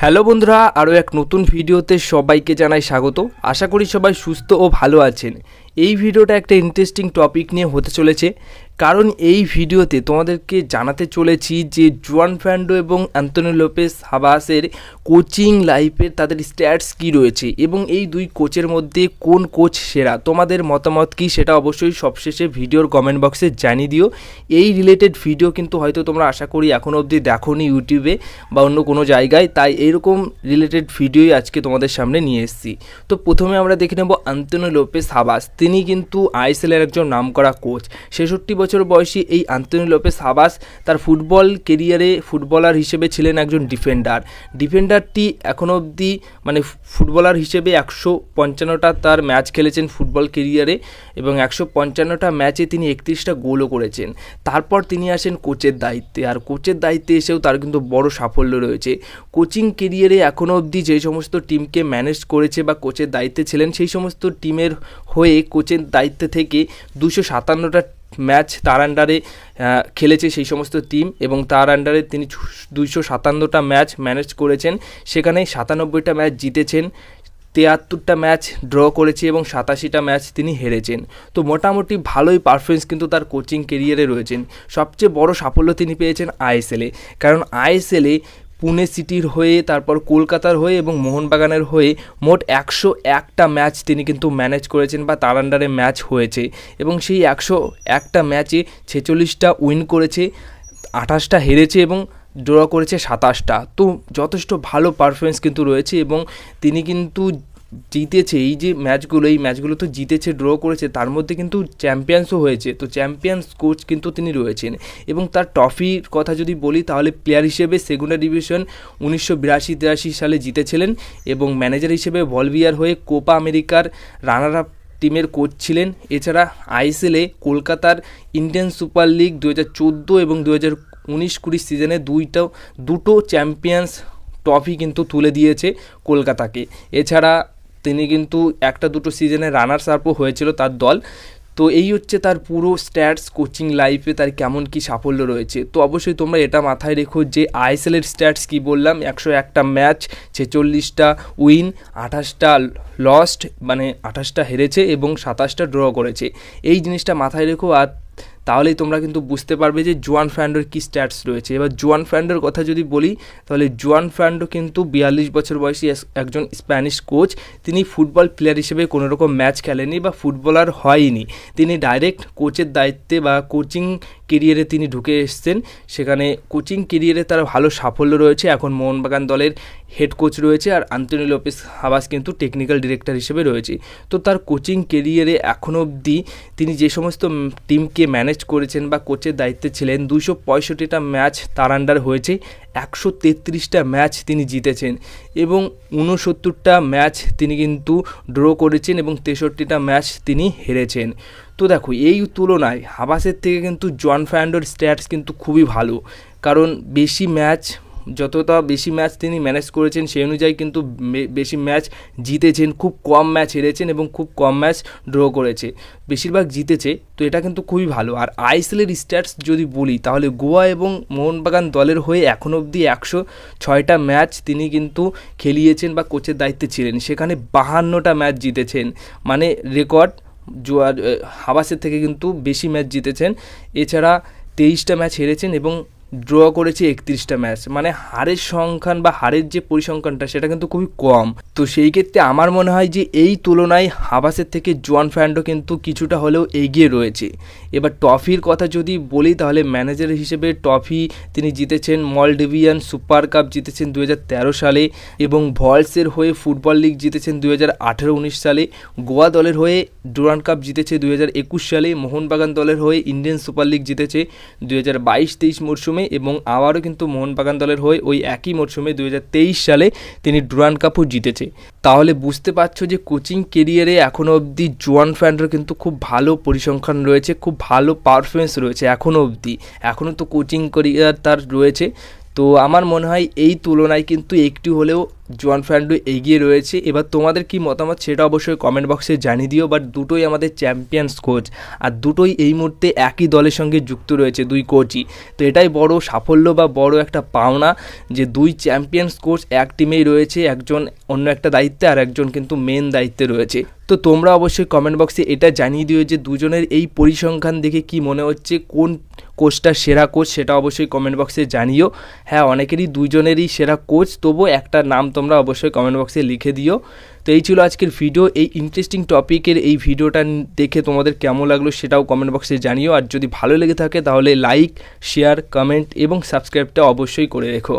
hello বন্ধুরা আরও এক নতুন ভিডিওতে সবাইকে জানাই স্বাগত আশা করি সবাই সুস্থ ও ভালো আছেন এই ভিডিওটা একটা ইন্টারেস্টিং টপিক নিয়ে হতে চলেছে কারণ এই ভিডিওতে তোমাদেরকে জানাতে চলেছি যে জোয়ান ফ্যান্ডো এবং অ্যান্তনি লোপেস হাবাসের কোচিং লাইফের তাদের স্ট্যাটস কি রয়েছে এবং এই দুই কোচের মধ্যে কোন কোচ সেরা তোমাদের মতামত কি সেটা অবশ্যই সবশেষে ভিডিওর কমেন্ট বক্সে জানিয়ে দিও এই রিলেটেড ভিডিও কিন্তু হয়তো তোমরা আশা করি এখনও অবধি দেখোনি ইউটিউবে বা অন্য কোনো জায়গায় তাই এরকম রিলেটেড ভিডিওই আজকে তোমাদের সামনে নিয়ে এসেছি তো প্রথমে আমরা দেখে নেব অ্যান্তনি লোপেস হাবাস তিনি কিন্তু আইএসএলের একজন নামকরা কোচ ছেষট্টি বছর বয়সী এই আন্তনি লোপে সাবাস তার ফুটবল কেরিয়ারে ফুটবলার হিসেবে ছিলেন একজন ডিফেন্ডার ডিফেন্ডারটি এখনও অবধি মানে ফুটবলার হিসেবে একশো পঞ্চান্নটা তার ম্যাচ খেলেছেন ফুটবল কেরিয়ারে এবং একশো পঞ্চান্নটা ম্যাচে তিনি একত্রিশটা গোলও করেছেন তারপর তিনি আসেন কোচের দায়িত্বে আর কোচের দায়িত্বে এসেও তার কিন্তু বড় সাফল্য রয়েছে কোচিং কেরিয়ারে এখনও অবধি যে সমস্ত টিমকে ম্যানেজ করেছে বা কোচের দায়িত্বে ছিলেন সেই সমস্ত টিমের হয়ে কোচের দায়িত্বে থেকে দুশো সাতান্নটা ম্যাচ তার আন্ডারে খেলেছে সেই সমস্ত টিম এবং তার আন্ডারে তিনি দুইশো সাতান্নটা ম্যাচ ম্যানেজ করেছেন সেখানে সাতানব্বইটা ম্যাচ জিতেছেন তেয়াত্তরটা ম্যাচ ড্র করেছে এবং সাতাশিটা ম্যাচ তিনি হেরেছেন তো মোটামুটি ভালোই পারফরমেন্স কিন্তু তার কোচিং কেরিয়ারে রয়েছেন সবচেয়ে বড় সাফল্য তিনি পেয়েছেন আইএসএলে কারণ আইএসএলে পুনে সিটির হয়ে তারপর কলকাতার হয়ে এবং মোহনবাগানের হয়ে মোট একশো একটা ম্যাচ তিনি কিন্তু ম্যানেজ করেছেন বা তার আন্ডারে ম্যাচ হয়েছে এবং সেই একশো একটা ম্যাচে ছেচল্লিশটা উইন করেছে আঠাশটা হেরেছে এবং ড্র করেছে সাতাশটা তো যথেষ্ট ভালো পারফরমেন্স কিন্তু রয়েছে এবং তিনি কিন্তু জিতেছে এই যে ম্যাচগুলো এই ম্যাচগুলো তো জিতেছে ড্র করেছে তার মধ্যে কিন্তু চ্যাম্পিয়ন্সও হয়েছে তো চ্যাম্পিয়ন্স কোচ কিন্তু তিনি রয়েছেন এবং তার ট্রফির কথা যদি বলি তাহলে প্লেয়ার হিসেবে সেগুন্ডা ডিভিশন উনিশশো বিরাশি তিরাশি সালে জিতেছিলেন এবং ম্যানেজার হিসেবে ভলভিয়ার হয়ে কোপা আমেরিকার রানার আপ টিমের কোচ ছিলেন এছাড়া আইএসএলে কলকাতার ইন্ডিয়ান সুপার লিগ দু হাজার চোদ্দো এবং দু হাজার উনিশ কুড়ি সিজনে দুইটাও দুটো চ্যাম্পিয়ন্স ট্রফি কিন্তু তুলে দিয়েছে কলকাতাকে এছাড়া তিনি কিন্তু একটা দুটো সিজনে রানার্স আপও হয়েছিল তার দল তো এই হচ্ছে তার পুরো স্ট্যাটস কোচিং লাইফে তার কেমন কি সাফল্য রয়েছে তো অবশ্যই তোমরা এটা মাথায় রেখো যে আইএসএলের স্ট্যাটস কি বললাম একশো একটা ম্যাচ ছেচল্লিশটা উইন আঠাশটা লস্ট মানে আঠাশটা হেরেছে এবং সাতাশটা ড্র করেছে এই জিনিসটা মাথায় রেখো আর তাহলেই তোমরা কিন্তু বুঝতে পারবে যে জোয়ান ফ্যান্ডোর কী স্ট্যাটস রয়েছে এবার জোয়ান ফ্যান্ডোর কথা যদি বলি তাহলে জোয়ান ফ্যান্ডো কিন্তু বিয়াল্লিশ বছর বয়সী একজন স্প্যানিশ কোচ তিনি ফুটবল প্লেয়ার হিসেবে কোনো রকম ম্যাচ খেলেনি বা ফুটবলার হয়নি তিনি ডাইরেক্ট কোচের দায়িত্বে বা কোচিং কেরিয়ারে তিনি ঢুকে এসছেন সেখানে কোচিং কেরিয়ারে তার ভালো সাফল্য রয়েছে এখন মোহনবাগান দলের হেড কোচ রয়েছে আর আন্তনি লোপেস হাবাস কিন্তু টেকনিক্যাল ডিরেক্টর হিসেবে রয়েছে তো তার কোচিং কেরিয়ারে এখনও অবধি তিনি যে সমস্ত টিমকে ম্যানেজ করেছেন বা কোচের দায়িত্বে ছিলেন দুশো পঁয়ষট্টিটা ম্যাচ তার আন্ডার হয়েছে একশো তেত্রিশটা ম্যাচ তিনি জিতেছেন এবং ঊনসত্তরটা ম্যাচ তিনি কিন্তু ড্র করেছেন এবং তেষট্টিটা ম্যাচ তিনি হেরেছেন তো দেখো এই তুলনায় হাবাসের থেকে কিন্তু জন ফ্যান্ডোর স্ট্যাটস কিন্তু খুবই ভালো কারণ বেশি ম্যাচ যতটা বেশি ম্যাচ তিনি ম্যানেজ করেছেন সেই অনুযায়ী কিন্তু বেশি ম্যাচ জিতেছেন খুব কম ম্যাচ হেরেছেন এবং খুব কম ম্যাচ ড্র করেছে বেশিরভাগ জিতেছে তো এটা কিন্তু খুবই ভালো আর আইএসএলের স্ট্যাটস যদি বলি তাহলে গোয়া এবং মোহনবাগান দলের হয়ে এখন অবধি একশো ছয়টা ম্যাচ তিনি কিন্তু খেলিয়েছেন বা কোচের দায়িত্বে ছিলেন সেখানে বাহান্নটা ম্যাচ জিতেছেন মানে রেকর্ড জোয়ার হাবাসের থেকে কিন্তু বেশি ম্যাচ জিতেছেন এছাড়া তেইশটা ম্যাচ হেরেছেন এবং ড্র করেছে একত্রিশটা ম্যাচ মানে হারের সংখ্যান বা হারের যে পরিসংখ্যানটা সেটা কিন্তু খুবই কম তো সেই ক্ষেত্রে আমার মনে হয় যে এই তুলনায় হাবাসের থেকে জোয়ান ফ্যান্ডো কিন্তু কিছুটা হলেও এগিয়ে রয়েছে এবার ট্রফির কথা যদি বলি তাহলে ম্যানেজার হিসেবে ট্রফি তিনি জিতেছেন মলডিভিয়ান সুপার কাপ জিতেছেন দু সালে এবং ভলসের হয়ে ফুটবল লিগ জিতেছেন দু হাজার সালে গোয়া দলের হয়ে ডুরান কাপ জিতেছে দু সালে মোহনবাগান দলের হয়ে ইন্ডিয়ান সুপার লিগ জিতেছে দু হাজার বাইশ তেইশ মরশুমে এবং আবারও কিন্তু মোহনবাগান দলের হয়ে ওই একই মরশুমে দু সালে তিনি ডুরান কাপও জিতেছে তাহলে বুঝতে পারছো যে কোচিং কেরিয়ারে এখনও অবধি জোয়ান ফ্যানরা কিন্তু খুব ভালো পরিসংখ্যান রয়েছে খুব ভালো পারফরমেন্স রয়েছে এখনও অবধি এখনও তো কোচিং কেরিয়ার তার রয়েছে তো আমার মনে হয় এই তুলনায় কিন্তু একটু হলেও জোয়ান ফ্যান্ডো এগিয়ে রয়েছে এবার তোমাদের কি মতামত সেটা অবশ্যই কমেন্ট বক্সে জানিয়ে দিও বাট দুটোই আমাদের চ্যাম্পিয়ন্স কোচ আর দুটোই এই মুহূর্তে একই দলের সঙ্গে যুক্ত রয়েছে দুই কোচই তো এটাই বড় সাফল্য বা বড় একটা পাওনা যে দুই চ্যাম্পিয়ন্স কোচ এক টিমেই রয়েছে একজন অন্য একটা দায়িত্বে আর একজন কিন্তু মেন দায়িত্বে রয়েছে তো তোমরা অবশ্যই কমেন্ট বক্সে এটা জানিয়ে দিও যে দুজনের এই পরিসংখ্যান দেখে কি মনে হচ্ছে কোন কোচটা সেরা কোচ সেটা অবশ্যই কমেন্ট বক্সে জানিও হ্যাঁ অনেকেরই দুজনেরই সেরা কোচ তবু একটা নাম তোমরা অবশ্যই কমেন্ট বক্সে লিখে দিও তো এই ছিল আজকের ভিডিও এই ইন্টারেস্টিং টপিকের এই ভিডিওটা দেখে তোমাদের কেমন লাগলো সেটাও কমেন্ট বক্সে জানিও আর যদি ভালো লেগে থাকে তাহলে লাইক শেয়ার কমেন্ট এবং সাবস্ক্রাইবটা অবশ্যই করে রেখো